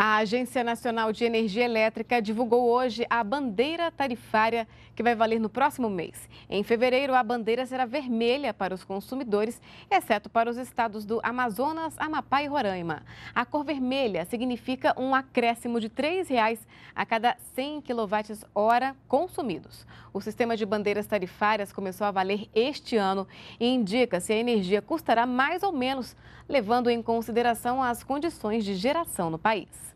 A Agência Nacional de Energia Elétrica divulgou hoje a bandeira tarifária que vai valer no próximo mês. Em fevereiro, a bandeira será vermelha para os consumidores, exceto para os estados do Amazonas, Amapá e Roraima. A cor vermelha significa um acréscimo de R$ 3,00 a cada 100 kWh consumidos. O sistema de bandeiras tarifárias começou a valer este ano e indica se a energia custará mais ou menos, levando em consideração as condições de geração no país.